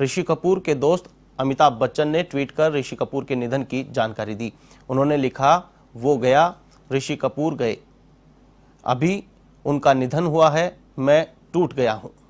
ऋषि कपूर के दोस्त अमिताभ बच्चन ने ट्वीट कर ऋषि कपूर के निधन की जानकारी दी उन्होंने लिखा वो गया ऋषि कपूर गए अभी उनका निधन हुआ है मैं टूट गया हूँ